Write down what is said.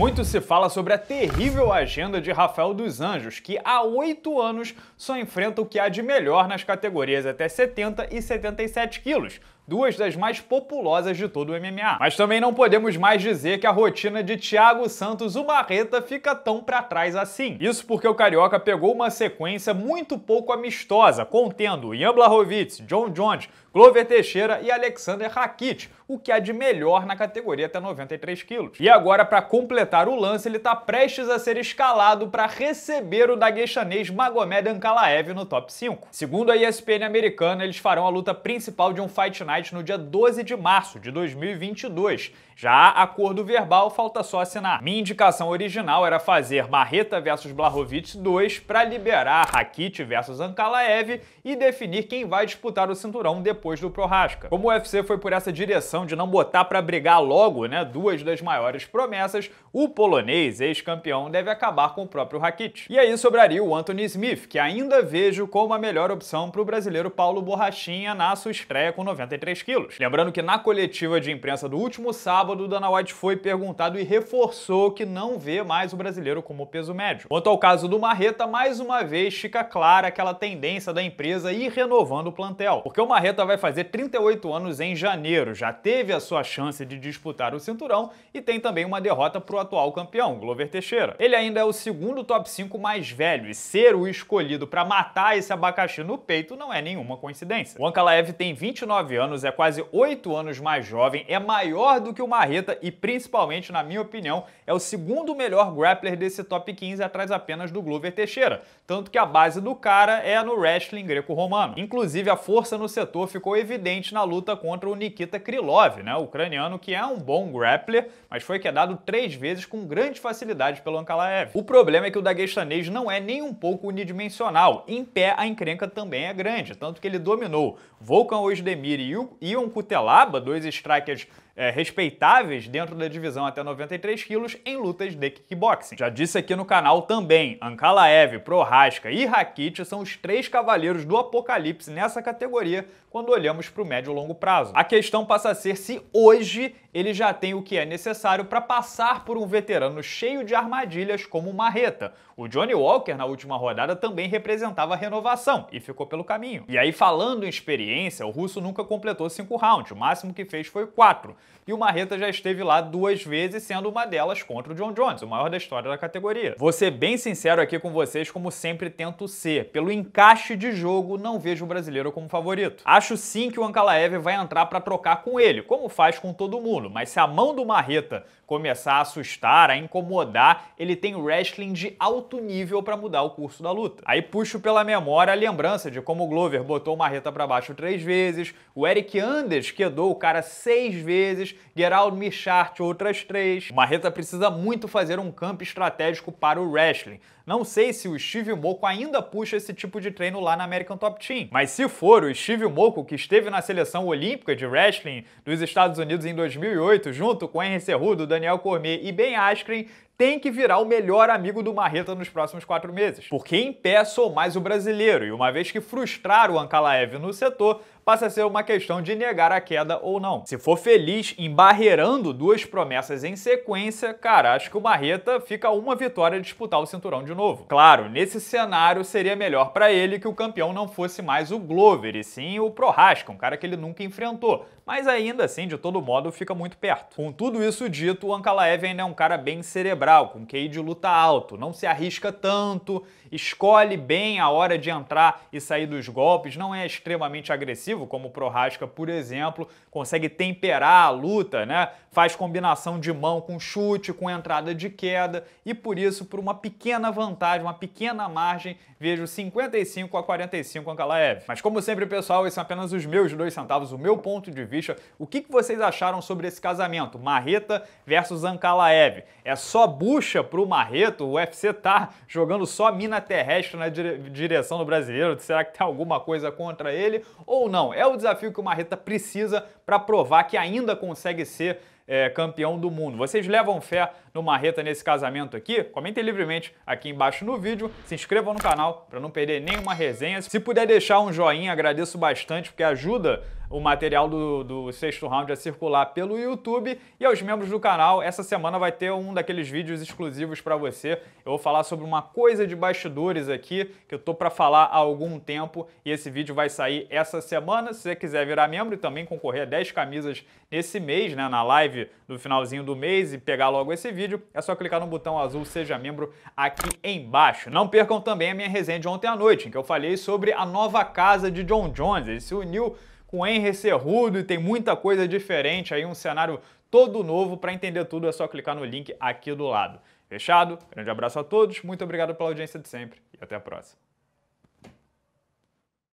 Muito se fala sobre a terrível agenda de Rafael dos Anjos, que há oito anos só enfrenta o que há de melhor nas categorias até 70 e 77 quilos, duas das mais populosas de todo o MMA. Mas também não podemos mais dizer que a rotina de Thiago Santos, o Marreta, fica tão para trás assim. Isso porque o Carioca pegou uma sequência muito pouco amistosa, contendo Ian Blachowicz, John Jones, Glover Teixeira e Alexander Rakit, o que há de melhor na categoria até 93 quilos. E agora, para completar o lance, ele está prestes a ser escalado para receber o daguestanês Magomed Ankalaev no top 5. Segundo a ESPN americana, eles farão a luta principal de um Fight no dia 12 de março de 2022. Já acordo verbal falta só assinar. Minha indicação original era fazer Marreta versus Blahovic 2 para liberar Rakit versus Ankalaev e definir quem vai disputar o cinturão depois do Prohaska. Como o UFC foi por essa direção de não botar para brigar logo, né, duas das maiores promessas, o polonês ex-campeão deve acabar com o próprio Rakit. E aí sobraria o Anthony Smith, que ainda vejo como a melhor opção para o brasileiro Paulo Borrachinha na sua estreia com 90 73 quilos. Lembrando que na coletiva de imprensa do último sábado, Dana White foi perguntado e reforçou que não vê mais o brasileiro como peso médio. Quanto ao caso do Marreta, mais uma vez fica clara aquela tendência da empresa ir renovando o plantel, porque o Marreta vai fazer 38 anos em janeiro, já teve a sua chance de disputar o cinturão e tem também uma derrota para o atual campeão, Glover Teixeira. Ele ainda é o segundo top 5 mais velho e ser o escolhido para matar esse abacaxi no peito não é nenhuma coincidência. O Ankalaev tem 29 anos anos, é quase 8 anos mais jovem, é maior do que o Marreta e, principalmente, na minha opinião, é o segundo melhor grappler desse top 15, atrás apenas do Glover Teixeira. Tanto que a base do cara é no wrestling greco-romano. Inclusive, a força no setor ficou evidente na luta contra o Nikita Krylov, né? O ucraniano que é um bom grappler, mas foi quedado três vezes com grande facilidade pelo Ankalaev. O problema é que o daguestanês não é nem um pouco unidimensional. Em pé, a encrenca também é grande, tanto que ele dominou Volkan Ozdemir e o Ion Cutelaba, dois strikers é, respeitáveis dentro da divisão até 93 quilos em lutas de kickboxing. Já disse aqui no canal também, Ankalaev, Prohaska e Rakit são os três cavaleiros do apocalipse nessa categoria quando olhamos para o médio e longo prazo. A questão passa a ser se hoje ele já tem o que é necessário para passar por um veterano cheio de armadilhas como Marreta. O Johnny Walker, na última rodada, também representava renovação e ficou pelo caminho. E aí, falando em experiência, o russo nunca completou cinco rounds, o máximo que fez foi quatro. E o Marreta já esteve lá duas vezes, sendo uma delas contra o John Jones, o maior da história da categoria. Vou ser bem sincero aqui com vocês, como sempre tento ser. Pelo encaixe de jogo, não vejo o brasileiro como favorito. Acho sim que o Ankalaev vai entrar para trocar com ele, como faz com todo mundo, mas se a mão do Marreta começar a assustar, a incomodar, ele tem wrestling de alto nível para mudar o curso da luta. Aí puxo pela memória a lembrança de como o Glover botou o Marreta para baixo três vezes, o Eric Anders quedou o cara seis vezes, vezes, Gerald Michart outras três. O Marreta precisa muito fazer um campo estratégico para o wrestling. Não sei se o Steve Moco ainda puxa esse tipo de treino lá na American Top Team, mas se for o Steve Moco que esteve na seleção olímpica de wrestling dos Estados Unidos em 2008, junto com Henry Cerrudo, Daniel Cormier e Ben Askren, tem que virar o melhor amigo do Marreta nos próximos quatro meses. Porque em pé sou mais o brasileiro, e uma vez que frustrar o Ankalaev no setor, passa a ser uma questão de negar a queda ou não. Se for feliz embarreirando duas promessas em sequência, cara, acho que o Marreta fica uma vitória de disputar o cinturão de novo. Claro, nesse cenário seria melhor para ele que o campeão não fosse mais o Glover, e sim o Prohaska, um cara que ele nunca enfrentou, mas ainda assim, de todo modo, fica muito perto. Com tudo isso dito, o Ankalaev ainda é um cara bem cerebral, com QI de luta alto, não se arrisca tanto, escolhe bem a hora de entrar e sair dos golpes, não é extremamente agressivo, ofensivo, como o Prohaska, por exemplo, consegue temperar a luta, né? faz combinação de mão com chute, com entrada de queda, e por isso, por uma pequena vantagem, uma pequena margem, vejo 55 a 45 Ankalaev. Mas como sempre, pessoal, esses são apenas os meus dois centavos, o meu ponto de vista. O que vocês acharam sobre esse casamento? Marreta versus Ankalaev. É só bucha pro Marreto? O UFC tá jogando só mina terrestre na direção do brasileiro? Será que tem alguma coisa contra ele ou não? Então, é o desafio que o Marreta precisa para provar que ainda consegue ser é, campeão do mundo. Vocês levam fé no Marreta nesse casamento aqui? Comentem livremente aqui embaixo no vídeo, se inscrevam no canal para não perder nenhuma resenha. Se puder deixar um joinha, agradeço bastante porque ajuda o material do, do sexto round a circular pelo YouTube. E aos membros do canal, essa semana vai ter um daqueles vídeos exclusivos para você. Eu vou falar sobre uma coisa de bastidores aqui, que eu tô para falar há algum tempo, e esse vídeo vai sair essa semana. Se você quiser virar membro e também concorrer a 10 camisas nesse mês, né, na live do finalzinho do mês e pegar logo esse vídeo, é só clicar no botão azul Seja Membro aqui embaixo. Não percam também a minha resenha de ontem à noite, em que eu falei sobre a nova casa de John Jones. Ele se uniu com Henry Cerrudo e tem muita coisa diferente aí, um cenário todo novo. Para entender tudo é só clicar no link aqui do lado. Fechado? Grande abraço a todos, muito obrigado pela audiência de sempre e até a próxima.